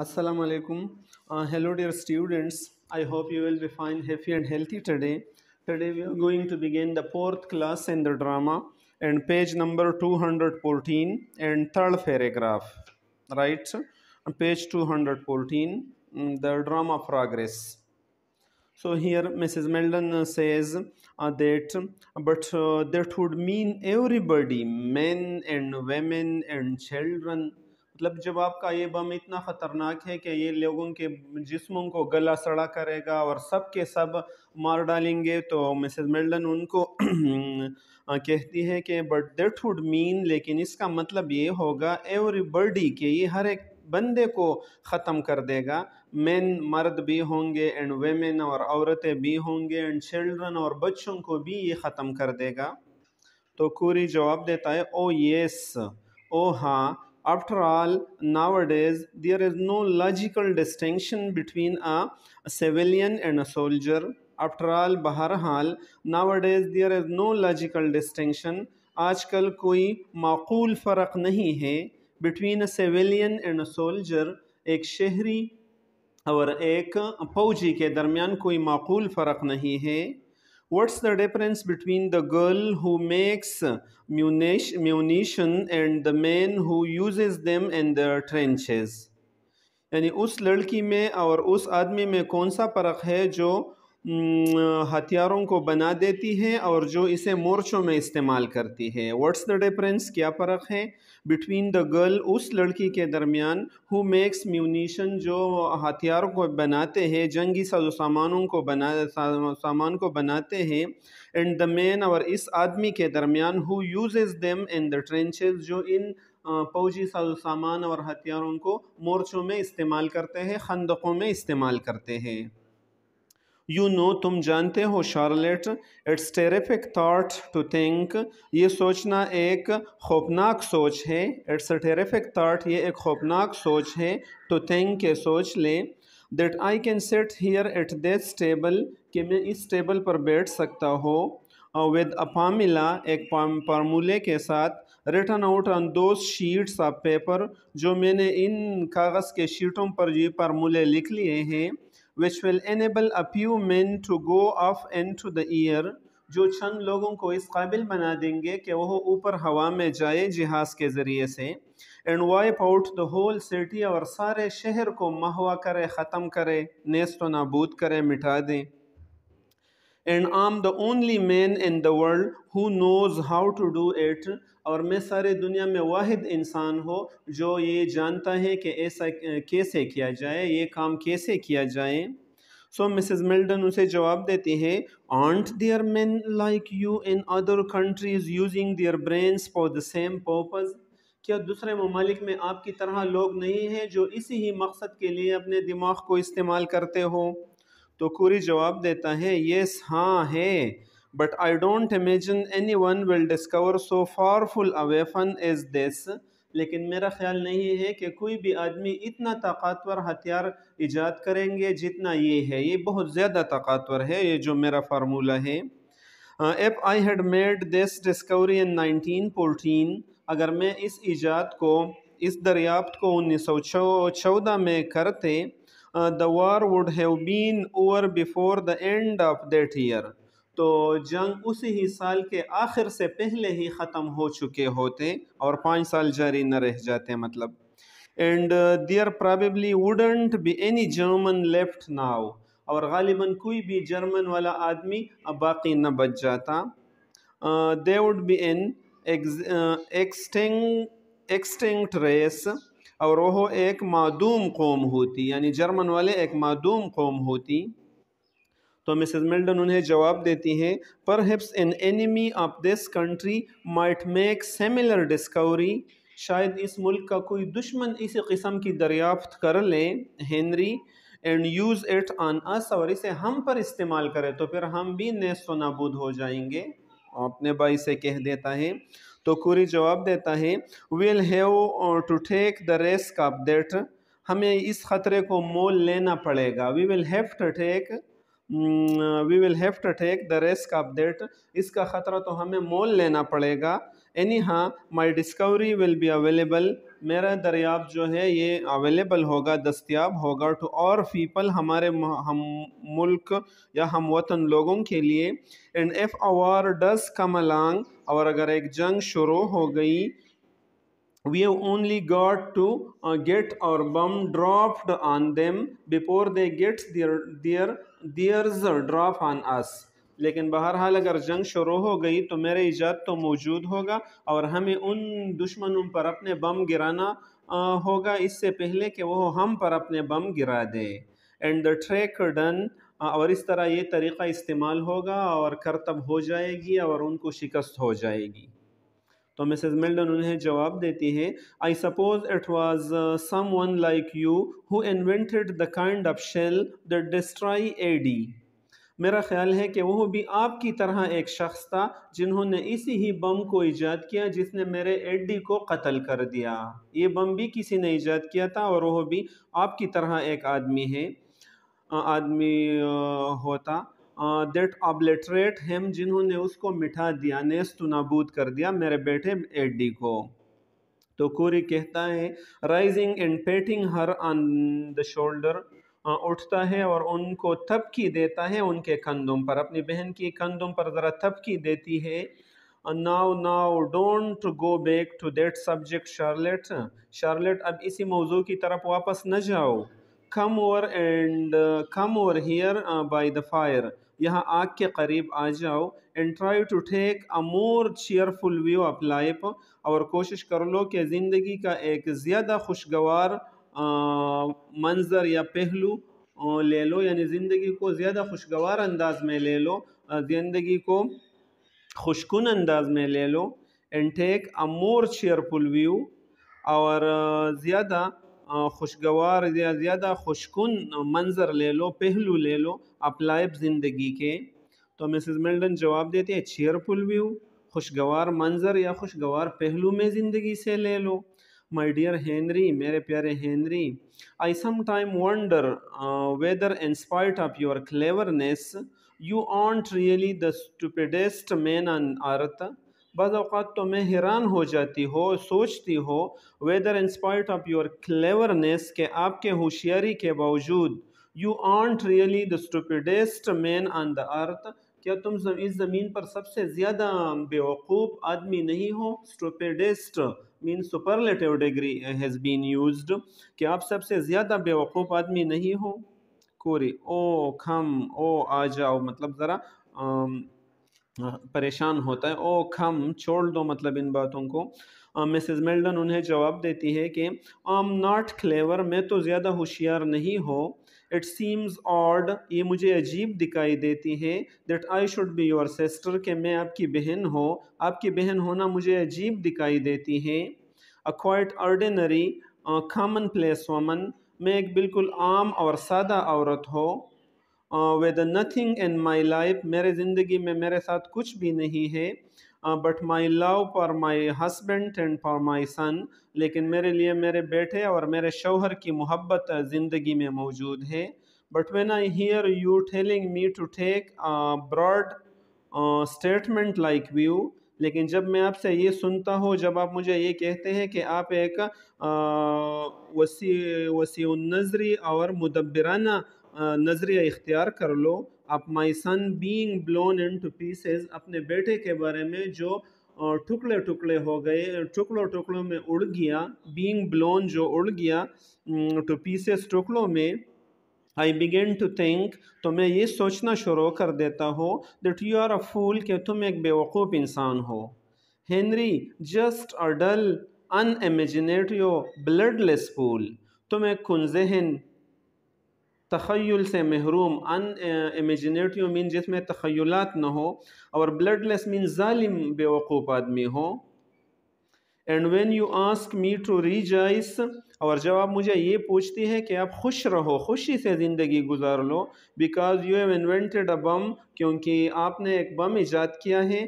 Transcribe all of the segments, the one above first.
assalamu alaikum uh, hello dear students i hope you will be fine happy and healthy today today we are going to begin the fourth class in the drama and page number 214 and third paragraph right uh, page 214 mm, the drama progress so here mrs meldon says uh, that but uh, that would mean everybody men and women and children मतलब जब आपका ये बम इतना ख़तरनाक है कि ये लोगों के जिस्मों को गला सड़ा करेगा और सब के सब मार डालेंगे तो मिसेस मेल्डन उनको कहती है कि बट देट वुड मीन लेकिन इसका मतलब ये होगा एवरी बर्डी के ये हर एक बंदे को ख़त्म कर देगा मेन मर्द भी होंगे एंड वेमेन और औरतें भी होंगे एंड चिल्ड्रन और बच्चों को भी ये ख़त्म कर देगा तो कुरी जवाब देता है ओ यस ओ हाँ After all, nowadays there is no logical distinction between a, a civilian and a soldier. After all, bahar hal nowadays there is no logical distinction. आजकल koi maqool farq nahi hai between a civilian and a soldier ek shahri aur ek fauji ke darmiyan koi maqool farq nahi hai What's the difference between the girl who makes munition and the man who uses them in the trenches? यानी उस लड़की में और उस आदमी में कौन सा फ़र्क है जो हथियारों को बना देती है और जो इसे मोर्चों में इस्तेमाल करती है व्हाट्स द डिफरेंस क्या फ़र्क है बिटवीन द गर्ल उस लड़की के दरमियान हु मेक्स म्यूनिशन जो हथियारों को बनाते हैं जंगी साजो सामानों को बना सामान को बनाते हैं एंड द मैन और इस आदमी के दरमियान who uses them in the trenches जो इन फौजी साजो सामान और हथियारों को मोर्चों में इस्तेमाल करते हैं खंदकों में इस्तेमाल करते हैं यू नो तुम जानते हो Charlotte it's terrific thought to think ये सोचना एक खौफनाक सोच है इट्स अ टेरिफिक थाट ये एक खौफनाक सोच है टू थिंक के सोच लें that I can sit here at this table कि मैं इस टेबल पर बैठ सकता हो विद अ फामिला एक फार्मूले के साथ written out on two sheets of paper जो मैंने इन कागज़ के शीटों पर ये फार्मूले लिख लिए हैं which will enable a man to go off off to the year जो चंद लोगों को इस काबिल बना देंगे कि वह ऊपर हवा में जाए जहाज़ के ज़रिए से and wipe out the whole city और सारे शहर को महवा करे ख़त्म करे नेस्त नाबूद करे मिटा दें and am the only man in the world who knows how to do it और मैं सारे दुनिया में वाद इंसान हो जो ये जानता है कि ऐसा कैसे किया जाए ये काम कैसे किया जाए सो मिसेस मिल्टन उसे जवाब देती है aren't there man like you in other countries using their brains for the same purpose क्या दूसरे ममालिक में आपकी तरह लोग नहीं हैं जो इसी ही मकसद के लिए अपने दिमाग को इस्तेमाल करते हो तो कुरी जवाब देता है येस हाँ है but I don't imagine anyone will discover so powerful a weapon as this. लेकिन मेरा ख्याल नहीं है कि कोई भी आदमी इतना ताकतवर हथियार ईजाद करेंगे जितना ये है ये बहुत ज़्यादा ताकतवर है ये जो मेरा फार्मूला है if I had made this discovery in 1914 अगर मैं इस ईजाद को इस दरियाफ्त को उन्नीस सौ चौदह में करते the war would have been over before the end of that year तो जंग उसी ही साल के आखिर से पहले ही ख़त्म हो चुके होते और पाँच साल जारी न रह जाते मतलब and there probably wouldn't be any German left now और गालिबा कोई भी जर्मन वाला आदमी अब बाकी न बच जाता दे वुड बी एन एक्सटिंग एक्सटिंक्ट रेस और वह एक मादूम कौम होती यानी जर्मन वाले एक मादूम कौम होती तो मिसेज मिल्टन उन्हें जवाब देती हैं पर perhaps an enemy of this country might make similar discovery शायद इस मुल्क का कोई दुश्मन इसी किस्म की दरियाफ्त कर लें Henry and use it on us और इसे हम पर इस्तेमाल करें तो फिर हम भी नैसो नाबूद हो जाएंगे अपने भाई से कह देता है तो कुरी जवाब देता है will have to take the risk of that हमें इस ख़तरे को मोल लेना पड़ेगा we will have to take we will have to take the risk of that इसका ख़तरा तो हमें मोल लेना पड़ेगा anyhow my discovery will be available मेरा दरियाफ़ जो है ये अवेलेबल होगा दस्तियाब होगा टू और पीपल हमारे हम मुल्क या हम वतन लोगों के लिए and if a war does come along और अगर एक जंग शुरू हो गई we have only got to get our bomb dropped on them before they gets get their theirs drop on us लेकिन बहरहाल अगर जंग शुरू हो गई तो मेरे ईजाद तो मौजूद होगा और हमें उन दुश्मनों पर अपने बम गिराना होगा इससे पहले कि वो हम पर अपने बम गिरा दे एंड द ट्रैक डन और इस तरह ये तरीक़ा इस्तेमाल होगा और करतब हो जाएगी और उनको शिकस्त हो जाएगी तो मिसेज मिल्डन उन्हें जवाब देती हैं I suppose it was someone like you who invented the kind of shell the destroy Eddie मेरा ख्याल है कि वह भी आपकी तरह एक शख्स था जिन्होंने इसी ही बम को ईजाद किया जिसने मेरे एडी को कत्ल कर दिया ये बम भी किसी ने ईजाद किया था और वह भी आपकी तरह एक आदमी है आदमी होता देट ऑबलेटरेट हेम जिन्होंने उसको मिठा दिया नेस्त नाबूद कर दिया मेरे बेटे एडी को तो कोरी कहता है rising and patting her on the shoulder उठता है और उनको थपकी देता है उनके कंधों पर अपनी बहन की कंधों पर ज़रा थपकी देती है now now don't go back to that subject Charlotte Charlotte अब इसी मौजू की तरफ वापस न जाओ come over and come over here by the fire यहाँ आग के करीब आ जाओ and try to take a more cheerful view of life और कोशिश कर लो कि ज़िंदगी का एक ज़्यादा खुशगवार मंजर या पहलू ले लो यानी ज़िंदगी को ज़्यादा खुशगवार अंदाज में ले लो ज़िंदगी को खुशकुन अंदाज में ले लो and take a more cheerful view और ज़्यादा खुशगवार या ज़्यादा खुशकुन मंज़र ले लो पहलू ले लो लाइफ ज़िंदगी के तो मिसेस मिल्डन जवाब देते हैं चेयरफुल व्यू खुशगवार मंज़र या खुशगवार पहलू में ज़िंदगी से ले लो माय डियर हेनरी मेरे प्यारे Henry I some time wonder whether in spite of your cleverness you aren't really the stupidest man on earth बज़ात तो मैं हैरान हो जाती हो सोचती हो whether in spite of your cleverness के आपके होशियारी के बावजूद you aren't really the stupidest man on the earth क्या तुम जम, इस ज़मीन पर सबसे ज़्यादा बेवकूफ़ आदमी नहीं हो stupidest mean superlative degree has been used कि आप सबसे ज़्यादा बेवकूफ़ आदमी नहीं हो कोरी ओ खम ओ आ जाओ मतलब ज़रा परेशान होता है ओ खम छोड़ दो मतलब इन बातों को मिसेस मेल्डन उन्हें जवाब देती है कि आई एम नॉट क्लेवर मैं तो ज़्यादा होशियार नहीं हो इट सीम्स ऑड ये मुझे अजीब दिखाई देती है that I should be your sister कि मैं आपकी बहन हो आपकी बहन होना मुझे अजीब दिखाई देती है a quite ordinary commonplace woman मैं एक बिल्कुल आम और सादा औरत हो with nothing in my life मेरे ज़िंदगी में मेरे साथ कुछ भी नहीं है but my love for my husband and for my son लेकिन मेरे लिए मेरे बेटे और मेरे शौहर की मोहब्बत ज़िंदगी में मौजूद है but when I hear you telling me to take broad statement like view लेकिन जब मैं आपसे ये सुनता हूँ जब आप मुझे ये कहते हैं कि आप एक वसी वसी नजरी और मुदबराना नज़रिया इख्तियार कर लो आप my son being blown into pieces अपने बेटे के बारे में जो टुकड़े टुकड़े हो गए टुकड़ों टुकड़ों में उड़ गया बींग ब्लोन जो उड़ गया टू पीसेस टुकड़ों में आई बिगेन टू थिंक तो मैं ये सोचना शुरू कर देता हूँ that you are a fool कि तुम एक बेवकूफ़ इंसान हो Henry just a dull unimaginative you bloodless fool तुम एक कुंजहन तखयल से महरूम अन इमेजनेटिव मीन जिसमें तखयलात न हो और ब्लडलेस मीन ालिम बेवकूफ़ आदमी हो and when you ask me to rejoice और जब आप मुझे ये पूछती है कि आप खुश रहो खुशी से ज़िंदगी गुजार लो because you have invented a bomb क्योंकि आपने एक बम ईजाद किया है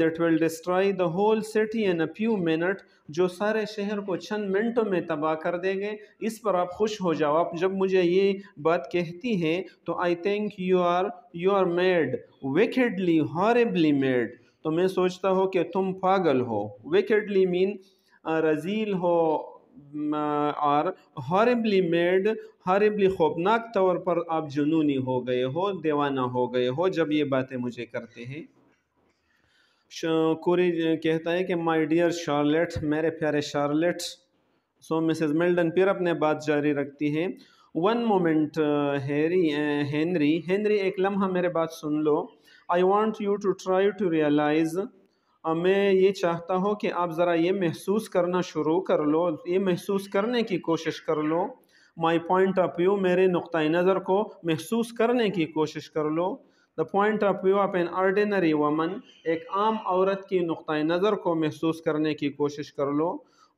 that will destroy the whole city in a few minute जो सारे शहर को चंद मिनटों में तबाह कर देंगे इस पर आप खुश हो जाओ आप जब मुझे ये बात कहती है तो I think you are you are mad wickedly horribly mad तो मैं सोचता हूँ कि तुम पागल हो विकेडली मीन रजील हो और हॉरिबली मेड हॉरिबली खौफनाक तौर पर आप जुनूनी हो गए हो दीवाना हो गए हो जब ये बातें मुझे करते हैं कोरी कहता है कि माय डियर शार्लेट मेरे प्यारे शार्लेट सो मिसेस मिल्डन फिर अपने बात जारी रखती है one moment Harry Henry Henry एक लम्हा मेरे बात सुन लो I want you to try to realise मैं ये चाहता हूँ कि आप ज़रा ये महसूस करना शुरू कर लो ये महसूस करने की कोशिश कर लो माई पॉइंट ऑफ व्यू मेरे नुक़ नज़र को महसूस करने की कोशिश कर लो the point of view of an ordinary woman एक आम औरत की नुक़ नज़र को महसूस करने की कोशिश कर लो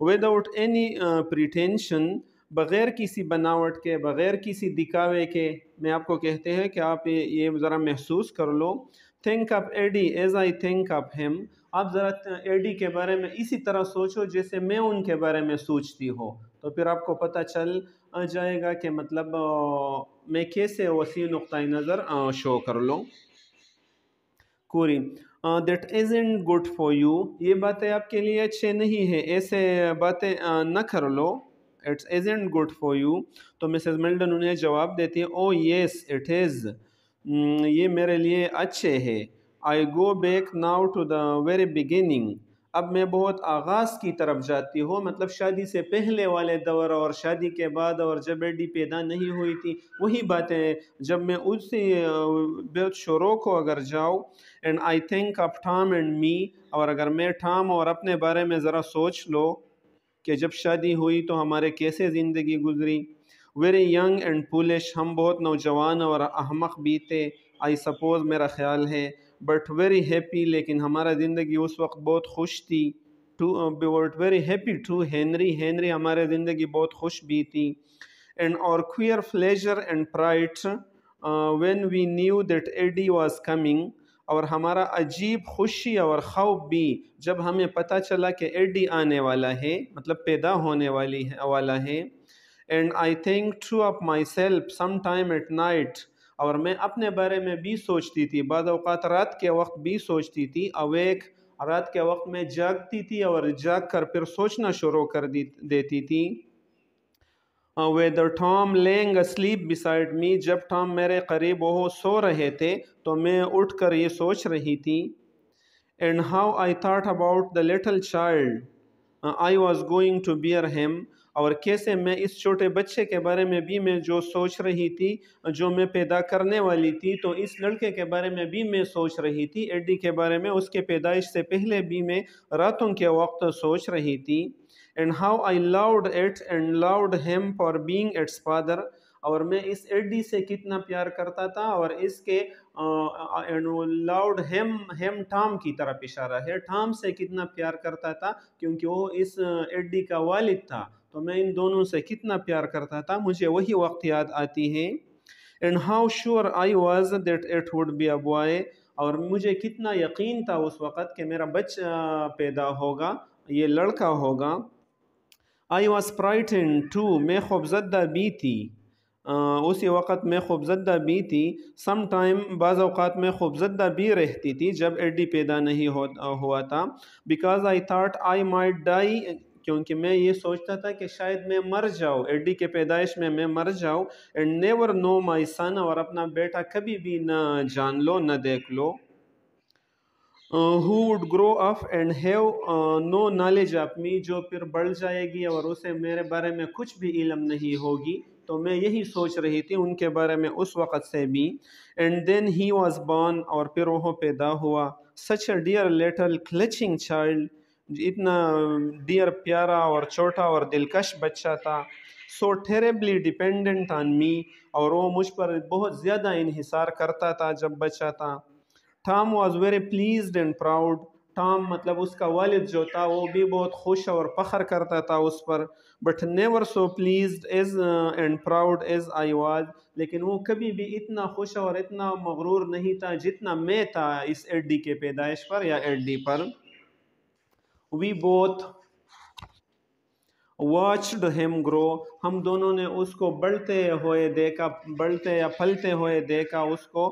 विदाउट एनी प्रिटेंशन बग़ैर किसी बनावट के बग़ैर किसी दिखावे के मैं आपको कहते हैं कि आप ये ज़रा महसूस कर लो think of Eddie as I think of him आप ज़रा एडी के बारे में इसी तरह सोचो जैसे मैं उनके बारे में सोचती हूँ तो फिर आपको पता चल जाएगा कि मतलब मैं कैसे वसी नुक़ नज़र शो कर लूँ Corey that isn't good for you ये बातें आपके लिए अच्छे नहीं है ऐसे बातें न कर लो it's isn't good for you तो मिसेज मिल्डन उन्हें जवाब देती है oh yes it is hmm, ये मेरे लिए अच्छे है I go back now to the very beginning अब मैं बहुत आगाज़ की तरफ जाती हूँ मतलब शादी से पहले वाले दौर और शादी के बाद और जब बेटी पैदा नहीं हुई थी वही बातें जब मैं उसी बेहद शुरू को अगर जाऊँ and I think of Tom and me और अगर मैं ठाम और अपने बारे में ज़रा सोच लो कि जब शादी हुई तो हमारे कैसे ज़िंदगी गुजरी वेरी यंग एंड पुलिश हम बहुत नौजवान और अहमक भी थे आई सपोज़ मेरा ख्याल है बट वेरी हैप्पी लेकिन हमारा ज़िंदगी उस वक्त बहुत खुश थी two were very happy too Henry Henry हमारे ज़िंदगी बहुत खुश भी थी एंड और queer pleasure and pride when we knew that Eddie was coming और हमारा अजीब खुशी और खौफ भी जब हमें पता चला कि एडी आने वाला है मतलब पैदा होने वाली है वाला है and I think through up myself some time at night और मैं अपने बारे में भी सोचती थी बाद रात के वक्त भी सोचती थी अवेक रात के वक्त मैं जागती थी और जाग कर फिर सोचना शुरू कर दी देती थी whether Tom lying sleep beside me जब टॉम मेरे करीब वो सो रहे थे तो मैं उठ कर ये सोच रही थी and how I thought about the little child I was going to bear him और कैसे मैं इस छोटे बच्चे के बारे में भी मैं जो सोच रही थी जो मैं पैदा करने वाली थी तो इस लड़के के बारे में भी मैं सोच रही थी एडी के बारे में उसके पैदाइश से पहले भी मैं रातों के वक्त सोच रही थी and how I loved it and loved him for being its father और मैं इस एडी से कितना प्यार करता था और इसके लाउड हेम हेम ठाम की तरफ इशारा है ठाम से कितना प्यार करता था क्योंकि वो इस एडी का वालिद था तो मैं इन दोनों से कितना प्यार करता था मुझे वही वक्त याद आती है and how sure I was that it would be a boy और मुझे कितना यकीन था उस वक़्त कि मेरा बच्चा पैदा होगा ये लड़का होगा आई वॉज प्राइट इन टू मैं खूबजदा भी थी आ, उसी वक़्त मैं खूबजदा भी थी सम टाइम बाज़ात में खूबजदा भी रहती थी जब एडी पैदा नहीं हो हुआ था because I thought I may die क्योंकि मैं ये सोचता था कि शायद मैं मर जाऊँ एडी के पैदाइश में मैं मर जाऊँ and never know my son और अपना बेटा कभी भी ना जान लो ना देख लो who would grow up and have no knowledge of me जो फिर बढ़ जाएगी और उसे मेरे बारे में कुछ भी इलम नहीं होगी तो मैं यही सोच रही थी उनके बारे में उस वक़्त से भी and then he was born और फिर वह पैदा हुआ such a dear little clutching child इतना डियर प्यारा और छोटा और दिलकश बच्चा था so terribly dependent on me और वो मुझ पर बहुत ज़्यादा इहिसार करता था जब बच्चा था Tom was very pleased and proud Tom मतलब उसका वालिद जो था वो भी बहुत खुश और फ़ख्र करता था उस पर but never so pleased as and proud as I was लेकिन वो कभी भी इतना खुश और इतना मगरूर नहीं था जितना मैं था इस एडी के पैदाइश पर या एडी पर we both watched him grow हम दोनों ने उसको बढ़ते हुए देखा बढ़ते या फलते हुए देखा उसको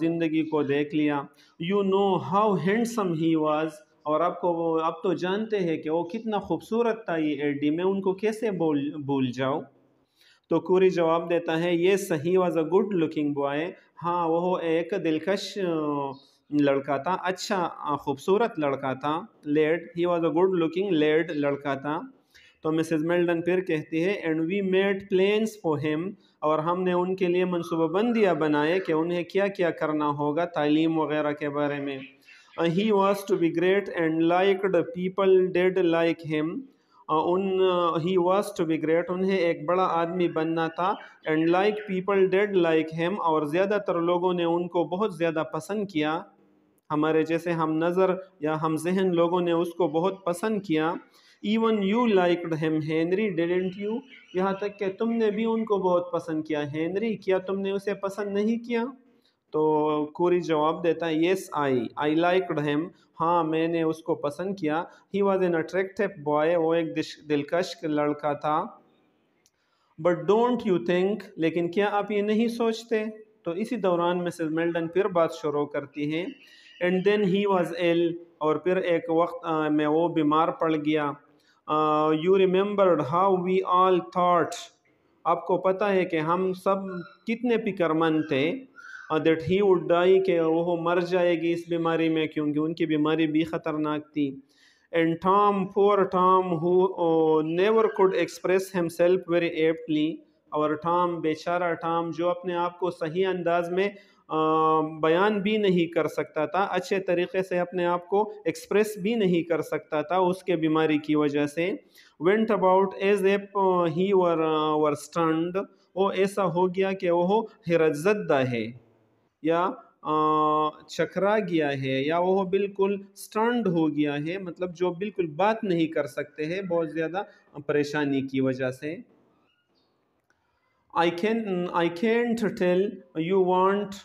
ज़िंदगी को देख लिया you know how handsome he was और आपको वो आप तो जानते हैं कि वो कितना खूबसूरत था ये एडी में उनको कैसे बोल भूल जाओ तो कुरी जवाब देता है ये सही was a good looking boy हाँ वो एक दिलकश लड़का था अच्छा खूबसूरत लड़का था lad he was a good looking lad लड़का था तो मिसेज मेल्डन फिर कहती है and we made plans for him और हमने उनके लिए मनसूबाबंदियाँ बनाए कि उन्हें क्या क्या करना होगा तालीम वगैरह के बारे में he was to be great and liked people did like him उन he was to be great उन्हें एक बड़ा आदमी बनना था and like people did like him और ज़्यादातर लोगों ने उनको बहुत ज़्यादा पसंद किया हमारे जैसे हम नज़र या हम जहन लोगों ने उसको बहुत पसंद किया even you liked him Henry didn't you यहाँ तक कि तुमने भी उनको बहुत पसंद किया हेनरी क्या तुमने उसे पसंद नहीं किया तो कोरी जवाब देता है येस आई आई लाइकड हेम हाँ मैंने उसको पसंद किया he was an attractive boy वो एक दिलकश लड़का था बट डोंट यू थिंक लेकिन क्या आप ये नहीं सोचते तो इसी दौरान मिसेज मेल्डन फिर बात शुरू करती हैं and then he was ill और फिर एक वक्त में वो बीमार पड़ गया you remembered how we all thought आपको पता है कि हम सब कितने फिक्रमंद थे दैट ही वुड डाई कि वो मर जाएगी इस बीमारी में क्योंकि उनकी बीमारी भी ख़तरनाक थी and Tom poor Tom who never could express himself very aptly और टॉम बेचारा टॉम जो अपने आप को सही अंदाज में बयान भी नहीं कर सकता था अच्छे तरीके से अपने आप को एक्सप्रेस भी नहीं कर सकता था उसके बीमारी की वजह से went about as a he were were stunned वो ऐसा हो गया कि वह हिरजदा है या चकरा गया है या वह बिल्कुल स्टंड हो गया है मतलब जो बिल्कुल बात नहीं कर सकते हैं बहुत ज़्यादा परेशानी की वजह से I can I can't tell you want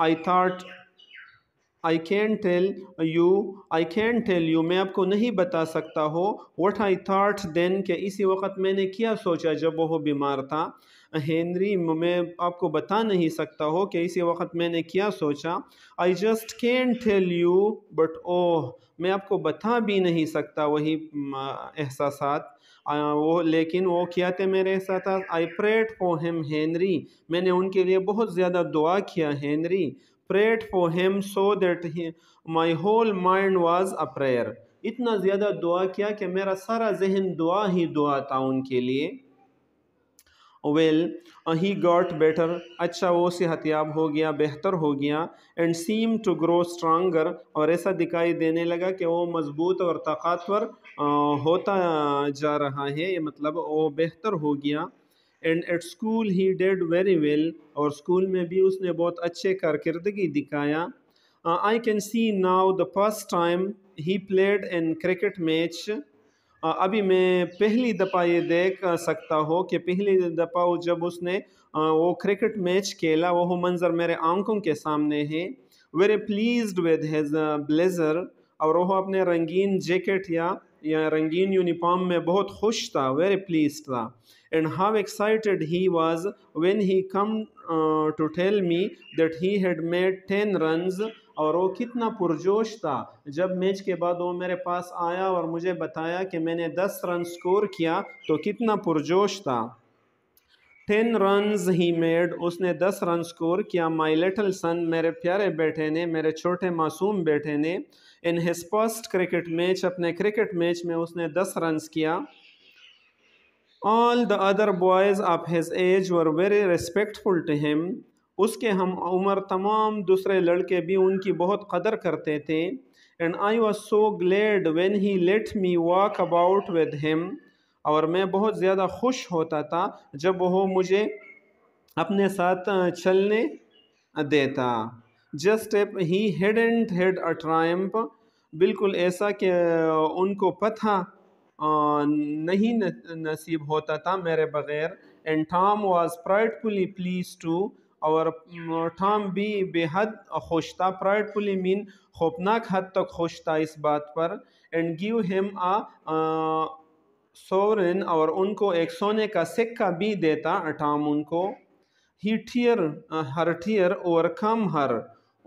I thought I can tell you I can tell you मैं आपको नहीं बता सकता हो वट आई थाट देन के इसी वक्त मैंने क्या सोचा जब वह बीमार था हेनरी मैं आपको बता नहीं सकता हो कि इसी वक्त मैंने क्या सोचा I just can tell you but oh मैं आपको बता भी नहीं सकता वही एहसास वो लेकिन वो किया थे मेरे साथ I prayed for him Henry मैंने उनके लिए बहुत ज़्यादा दुआ किया Henry prayed for him so that my whole mind was a prayer इतना ज़्यादा दुआ किया कि मेरा सारा जहन दुआ ही दुआ था उनके लिए वेल ही गॉट बेटर अच्छा वो सेहतियाब हो गया बेहतर हो गया and seem to grow stronger और ऐसा दिखाई देने लगा कि वो मज़बूत और ताकतवर होता जा रहा है ये मतलब वो बेहतर हो गया and at school he did very well और स्कूल में भी उसने बहुत अच्छे कारकर्दगी दिखाया I can see now the first time he played an cricket match अभी मैं पहली दफ़ा ये देख सकता हो कि पहली दफ़ा वो जब उसने वो क्रिकेट मैच खेला वो मंज़र मेरे आंखों के सामने है very pleased with his blazer और वह अपने रंगीन जैकेट या या रंगीन यूनिफॉर्म में बहुत खुश था वेरी प्लीज था and how excited he was when he come to tell me that he had made ten runs और वो कितना पुरजोश था जब मैच के बाद वो मेरे पास आया और मुझे बताया कि मैंने दस रन स्कोर किया तो कितना पुरजोश था टेन रन्स ही मेड उसने दस रन स्कोर किया माई लिटल सन मेरे प्यारे बेटे ने मेरे छोटे मासूम बेटे ने in his first cricket match अपने क्रिकेट मैच में उसने दस रन किया all the other boys of his age were very respectful to him उसके हम उम्र तमाम दूसरे लड़के भी उनकी बहुत कदर करते थे and I was so glad when he let me walk about with him और मैं बहुत ज़्यादा खुश होता था जब वो मुझे अपने साथ चलने देता just as he had and had a triumph बिल्कुल ऐसा कि उनको पता नहीं नसीब होता था मेरे बग़ैर and Tom was pridefully pleased too और ठाम भी बेहद खोशता प्राइडफुली मीन खौफनाक हद तक खोशता इस बात पर and give him a, sovereign और उनको एक सोने का सिक्का भी देता अटाम उनको ही ठियर हर ठियर और कम हर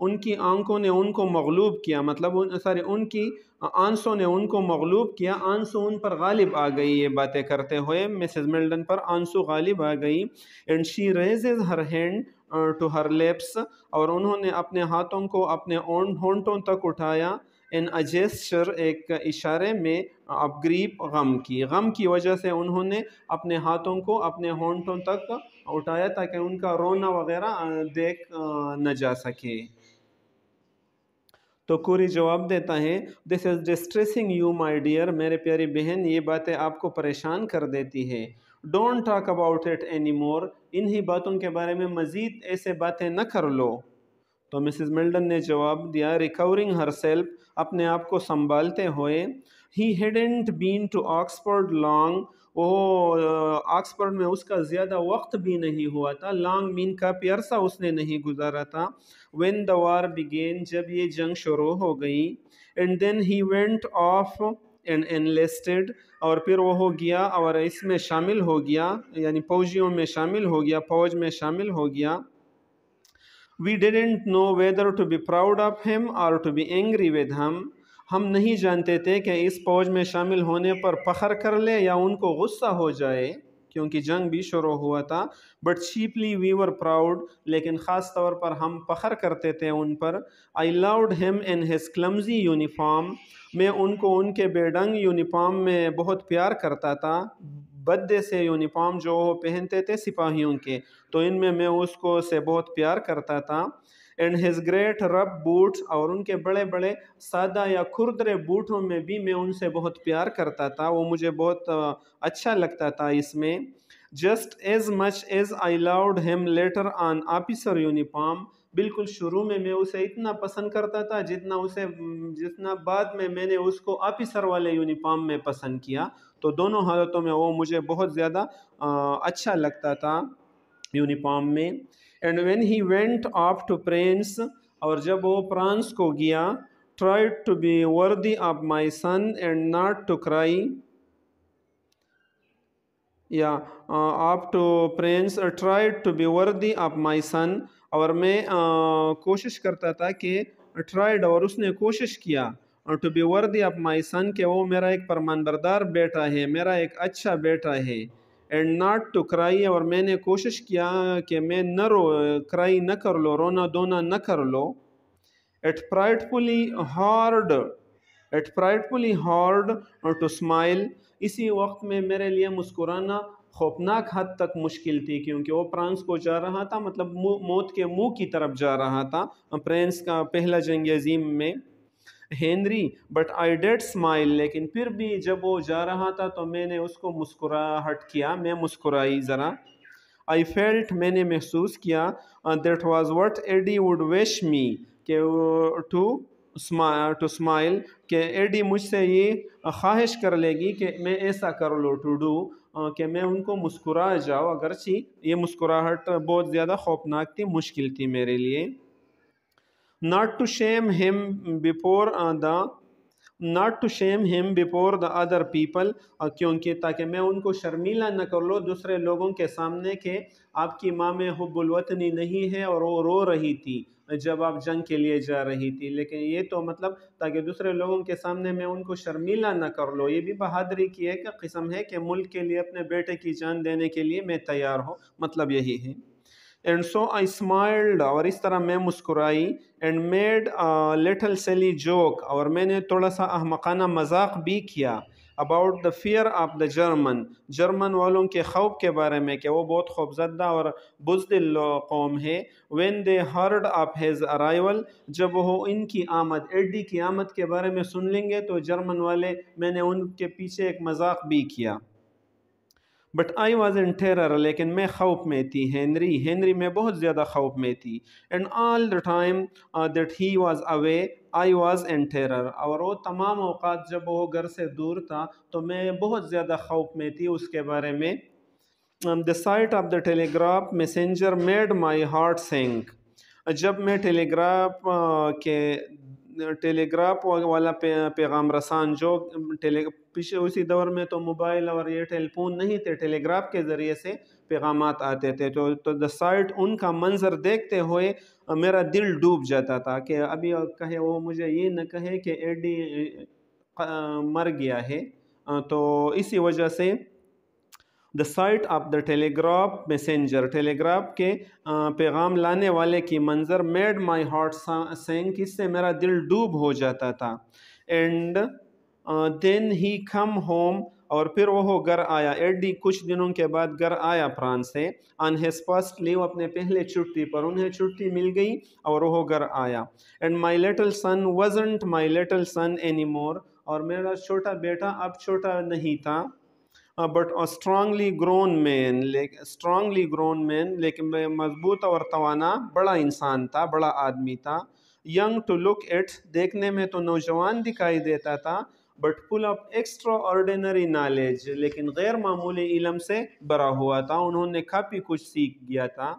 उनकी आंखों ने उनको मगलूब किया मतलब उन सॉरी उनकी आंसों ने उनको मगलूब किया आंसू उन पर गालिब आ गई ये बातें करते हुए मिसेस मिल्टन पर आंसू गालिब आ गई and she raises her hand to her lips और उन्होंने अपने हाथों को अपने होंठों तक उठाया इन अजेस्चर एक इशारे में अपग्रीब गम की गम की वजह से उन्होंने अपने हाथों को अपने होंठों तक उठाया ताकि उनका रोना वगैरह देख न जा सके तो कुरी जवाब देता है this is distressing you my dear मेरे प्यारी बहन ये बातें आपको परेशान कर देती है don't talk about it any more इन्हीं बातों के बारे में मज़ीद ऐसे बातें न कर लो तो मिसिज मिल्टन ने जवाब दिया रिकवरिंग हर सेल्फ अपने आप को संभालते हुए ही hadn't been to Oxford long वो ऑक्सफोर्ड में उसका ज़्यादा वक्त भी नहीं हुआ था लॉन्ग मीन का प्यरसा उसने नहीं गुजारा था वेन द वार बिगेन जब ये जंग शुरू हो गई and then he went off enlisted और फिर वो हो गया और इसमें शामिल हो गया यानी फौजियों में शामिल हो गया फौज में शामिल हो गया we didn't know whether to be proud of him or to be angry with him हम नहीं जानते थे कि इस फौज में शामिल होने पर फखर कर ले या उनको गुस्सा हो जाए क्योंकि जंग भी शुरू हुआ था but cheaply we were proud लेकिन ख़ास तौर पर हम फखर करते थे उन पर I loved him in his clumsy uniform मैं उनको उनके बेडंग यूनिफॉर्म में बहुत प्यार करता था बद्दे से यूनिफॉर्म जो पहनते थे सिपाहियों के तो इनमें मैं उसको से बहुत प्यार करता था and his great rub boots और उनके बड़े बड़े सादा या खुरदरे बूटों में भी मैं उनसे बहुत प्यार करता था वो मुझे बहुत अच्छा लगता था इसमें just as much as I loved him later on officer uniform बिल्कुल शुरू में मैं उसे इतना पसंद करता था जितना उसे जितना बाद में मैंने उसको ऑफिसर वाले यूनिफॉर्म में पसंद किया तो दोनों हालतों में वो मुझे बहुत ज़्यादा अच्छा लगता था यूनिफॉर्म में and when he went off to France और जब वो फ्रांस को गया try to be worthy of my son and not to cry या आप to France try to be worthy of my son और मैं uh, कोशिश करता था कि ट्राइड और उसने कोशिश किया और to be worthy of my son के वो मेरा एक परमानबरदार बेटा है मेरा एक अच्छा बेटा है एंड नाट टू क्राई और मैंने कोशिश किया कि मैं न रो क्राई न कर लो रोना दोना न कर लो it frightfully hard it frightfully hard और टू स्माइल इसी वक्त में मेरे लिए मुस्कुराना खौफनाक हद तक मुश्किल थी क्योंकि वो फ्रांस को जा रहा था मतलब मौत के मुंह की तरफ जा रहा था फ्रांस का पहला जंग अजीम में Henry but I did smile लेकिन फिर भी जब वो जा रहा था तो मैंने उसको मुस्कुराहट किया मैं मुस्कुराई ज़रा आई फेल्ट मैंने महसूस किया that was what Eddie would wish me के टू टू स्माइल के एडी मुझसे ये ख्वाहिश कर लेगी कि मैं ऐसा कर लूँ टू डू कि मैं उनको मुस्कुरा जाओ अगरची ये मुस्कुराहट बहुत ज़्यादा खौफनाक थी मुश्किल थी मेरे लिए not to shame him before uh, the not to shame him before the other people uh, क्योंकि ताकि मैं उनको शर्मीला न कर लो दूसरे लोगों के सामने के आपकी माँ में हुबुलवतनी नहीं है और वो रो रही थी जब आप जंग के लिए जा रही थी लेकिन ये तो मतलब ताकि दूसरे लोगों के सामने मैं उनको शर्मीला न कर लो ये भी बहादरी की एक किस्म है कि मुल्क के लिए अपने बेटे की जान देने के लिए मैं तैयार हूँ मतलब यही है एंड सो आई स्माइल्ड और इस तरह मैं मुस्कुराई and made little silly joke और मैंने थोड़ा सा अहमकाना मजाक भी किया about the fear of the German German वालों के खौफ के बारे में कि वो बहुत खौफजदा और बुजदिल कौम है when they heard of his arrival जब वो इनकी आमद एडी की आमद के बारे में सुन लेंगे तो जर्मन वाले मैंने उनके पीछे एक मजाक भी किया but I was in terror लेकिन मैं खौफ में थी हेनरी हेनरी में बहुत ज़्यादा खौफ में थी and all the time that he was away I was in terror और वो तमाम अवकात जब वो घर से दूर था तो मैं बहुत ज़्यादा खौफ में थी उसके बारे में the sight of the telegraph messenger made my heart sink जब मैं टेलीग्राफ uh, के टेलीग्राफ वाला पे, पैगाम रसान जो टेली पिछले उसी दौर में तो मोबाइल और ये टेलीफोन नहीं थे टेलीग्राफ के ज़रिए से पैगाम आते थे तो तो द साइट उनका मंज़र देखते हुए मेरा दिल डूब जाता था कि अभी कहे वो मुझे ये न कहे कि एडी मर गया है तो इसी वजह से the sight of the telegraph messenger telegraph के पैगाम लाने वाले की मंज़र मेड माई हार्ट सेंग इससे मेरा दिल डूब हो जाता था and then he come home और फिर वह घर आया एडी कुछ दिनों के बाद घर आया फ्रांस से अन हिज फर्स्ट लीव अपने पहले छुट्टी पर उन्हें छुट्टी मिल गई और वह घर आया and my little son wasn't my little son any more और मेरा छोटा बेटा अब छोटा नहीं था but strongly grown man strongly grown man लेकिन मजबूत और तोाना बड़ा इंसान था बड़ा आदमी था यंग टू लुक एट देखने में तो नौजवान दिखाई देता था but full of extraordinary knowledge लेकिन गैर मामूली इलम से भरा हुआ था उन्होंने काफ़ी कुछ सीख गया था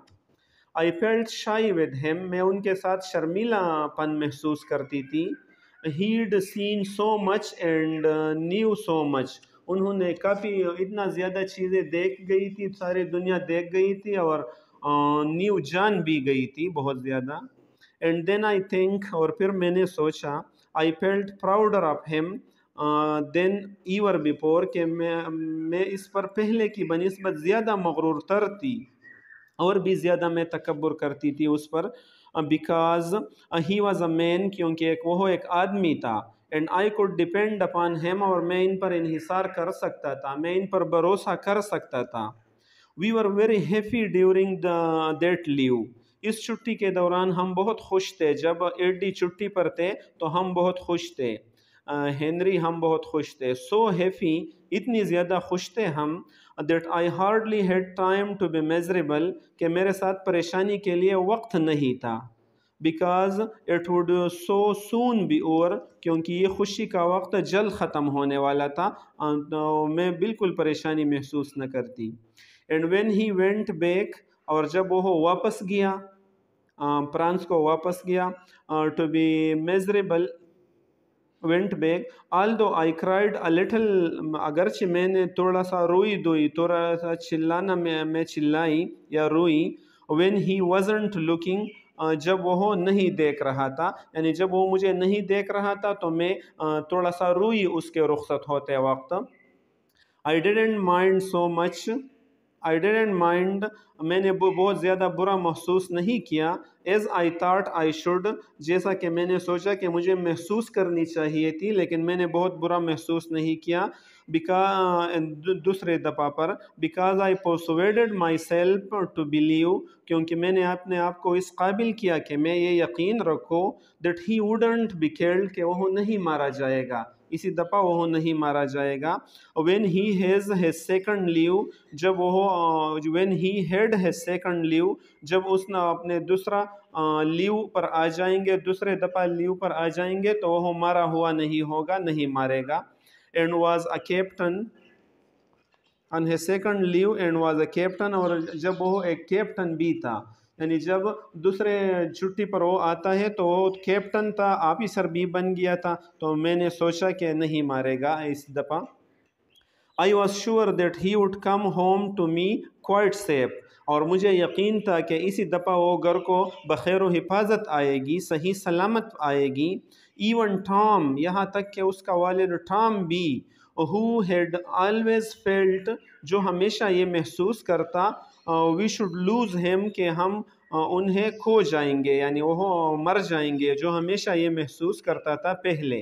I felt shy with him मैं उनके साथ शर्मीलापन महसूस करती थी he'd seen so much and knew so much उन्होंने काफ़ी इतना ज़्यादा चीज़ें देख गई थी सारी दुनिया देख गई थी और न्यू जान भी गई थी बहुत ज़्यादा एंड देन आई थिंक और फिर मैंने सोचा I felt prouder of him than ever before कि मैं मैं इस पर पहले की बनस्बत ज़्यादा मकरूर तर थी और भी ज़्यादा मैं तकबर करती थी उस पर because he was a man क्योंकि एक वह एक आदमी था and I could depend upon him और मैं इन पर इहिसार कर सकता था मैं इन पर भरोसा कर सकता था we are very happy during the that leave इस छुट्टी के दौरान हम बहुत खुश थे जब एडी छुट्टी पर थे तो हम बहुत खुश थे हेनरी uh, हम बहुत खुश थे सो so हैप्पी इतनी ज़्यादा खुश थे हम that I hardly had time to be miserable कि मेरे साथ परेशानी के लिए वक्त नहीं था because it would so soon be over क्योंकि ये खुशी का वक्त जल्द ख़त्म होने वाला था तो मैं बिल्कुल परेशानी महसूस न करती and when he went back और जब वो वापस गया फ्रांस को वापस गया to be miserable went back although I cried a little अगरच मैंने थोड़ा सा रोई दोई थोड़ा सा चिल्लाना मैं मैं चिल्लाई या रोई वेन ही वजेंट लुकिंग जब वो नहीं देख रहा था यानी जब वो मुझे नहीं देख रहा था तो मैं थोड़ा सा रुई उसके रुखसत होते वक्त I didn't mind so much I didn't mind मैंने बहुत ज़्यादा बुरा महसूस नहीं किया as I thought I should जैसा कि मैंने सोचा कि मुझे महसूस करनी चाहिए थी लेकिन मैंने बहुत बुरा महसूस नहीं किया बिका दूसरे दफ़ा पर because I persuaded myself to believe क्योंकि मैंने अपने आप को इस काबिल किया कि मैं ये यकीन रखूँ that he wouldn't be killed कि वह नहीं मारा जाएगा इसी दफ़ा वह नहीं मारा जाएगा when he has his second leave जब वह when he had his second leave जब उसने अपने दूसरा लीव पर आ जाएंगे दूसरे दफ़ा लीव पर आ जाएंगे तो वह मारा हुआ नहीं होगा नहीं मारेगा and was a captain and his second leave and was a captain और जब वह एक कैप्टन भी था यानी जब दूसरे छुट्टी पर वो आता है तो कैप्टन था ऑफिसर भी बन गया था तो मैंने सोचा कि नहीं मारेगा इस दफ़ा I was sure that he would come home to me quite safe और मुझे यकीन था कि इसी दफ़ा वो घर को बखैर हिफाजत आएगी सही सलामत आएगी इवन टॉम यहाँ तक कि उसका वालद टॉम भी हु हैड ऑलवेज फेल्ट जो हमेशा ये महसूस करता वी शुड लूज़ हिम कि हम उन्हें खो जाएंगे यानी वो मर जाएंगे जो हमेशा ये महसूस करता था पहले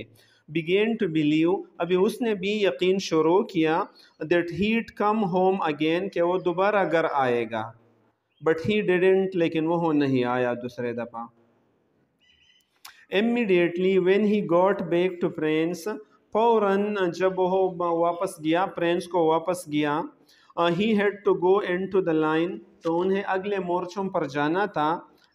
बिगेन टू बिलीव अभी उसने भी यकीन शुरू किया that he'd come home again कि वो दोबारा घर आएगा बट ही डिडेंट लेकिन वो नहीं आया दूसरे दफ़ा immediately when he got back to France फ़ौर जब वो वापस गया प्रेंस को वापस गया he had to go and to the line तो उन्हें अगले मोर्चों पर जाना था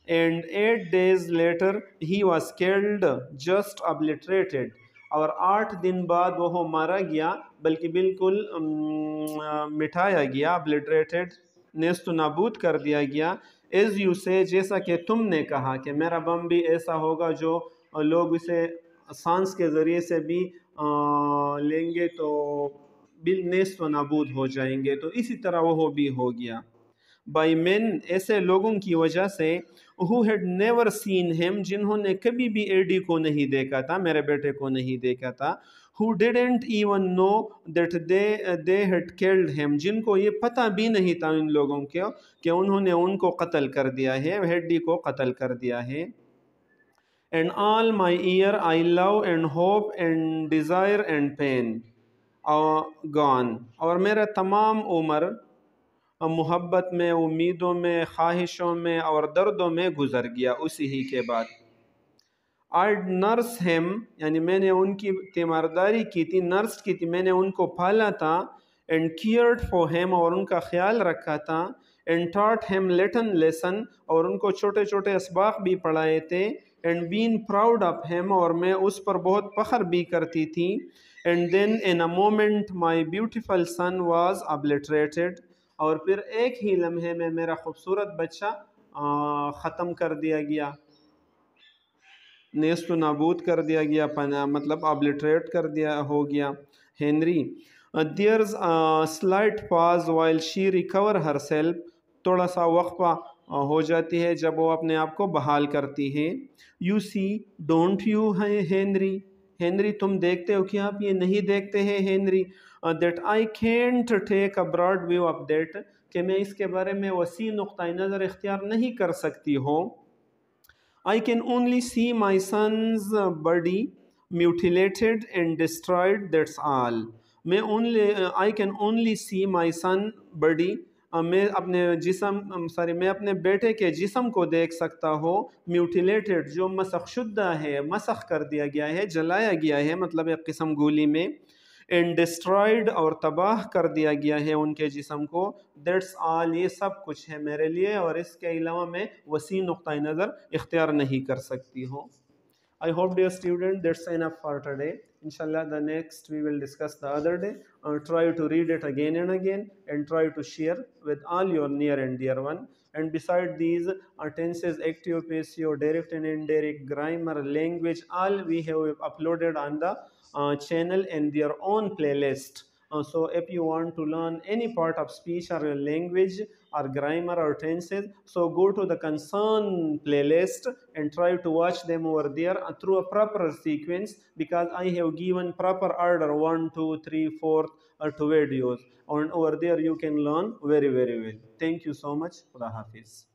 and eight days later he was killed just obliterated और आठ दिन बाद वह मारा गया बल्कि बिल्कुल uh, मिठाया गया अब्लिटरेटेड नेस्त नाबूद कर दिया गया एज़ यू से जैसा कि तुमने कहा कि मेरा बम भी ऐसा होगा जो लोग इसे सांस के ज़रिए से भी आ, uh, लेंगे तो बिल नेस्त व हो जाएंगे तो इसी तरह वह भी हो गया बाई मैन ऐसे लोगों की वजह से who had never seen him जिन्होंने कभी भी एडी को नहीं देखा था मेरे बेटे को नहीं देखा था who didn't even know that they had killed him जिनको ये पता भी नहीं था इन लोगों के कि उन्होंने उनको कत्ल कर दिया है हेडी को कत्ल कर दिया है and all my year I love and hope and desire and pain गान और मेरे तमाम उम्र मोहब्बत में उम्मीदों में ख्वाहिशों में और दर्दों में गुजर गया उसी ही के बाद आर्ड नर्स हेम यानी मैंने उनकी तीमारदारी की थी नर्स की थी मैंने उनको पाला था एंड केयर्ड फॉर हेम और उनका ख्याल रखा था हेम लेटन लेसन और उनको छोटे छोटे इसबाक भी पढ़ाए थे and been proud of him और मैं उस पर बहुत फ़खर भी करती थी and then in a moment my beautiful son was obliterated और फिर एक ही लम्हे में मेरा खूबसूरत बच्चा ख़त्म कर दिया गया नेस्त नाबूद कर दिया गया पना मतलब ऑबलिटरेट कर दिया हो गया Henry there's slight pause while she recover herself थोड़ा सा वक्फा हो जाती है जब वो अपने आप को बहाल करती है यू सी डोंट यू है हेनरी हेनरी तुम देखते हो कि आप ये नहीं देखते हैं Henry that I can't take a broad view of that कि मैं इसके बारे में वसी नुक़ नज़र इख्तियार नहीं कर सकती हूँ I can only see my son's body mutilated and destroyed that's all मैं ओनली I can only see my son body मैं अपने जिसम सॉरी मैं अपने बेटे के जिसम को देख सकता हो म्यूटिलेटेड जो शुद्धा है मसख कर दिया गया है जलाया गया है मतलब एक किस्म गोली में एंड डिस्ट्रॉयड और तबाह कर दिया गया है उनके जिसम को दैट्स आल ये सब कुछ है मेरे लिए और इसके अलावा मैं वसी नुक़ नज़र इख्तियार नहीं कर सकती हूँ I hope dear student that's enough for today. Inshallah the next we will discuss the other day. Uh, try to read it again and again and try to share with all your near and dear one. And beside these uh, tenses, active, passive, direct and indirect, grammar, language, all we have uploaded on the uh, channel and their own playlist. Uh, so if you want to learn any part of speech or language or grammar or tenses, so go to the concern playlist and try to watch them over there uh, through a proper sequence because I have given proper order one, two, three, four or uh, 2 videos. And over there you can learn very, very well. Thank you so much. for the Hafiz.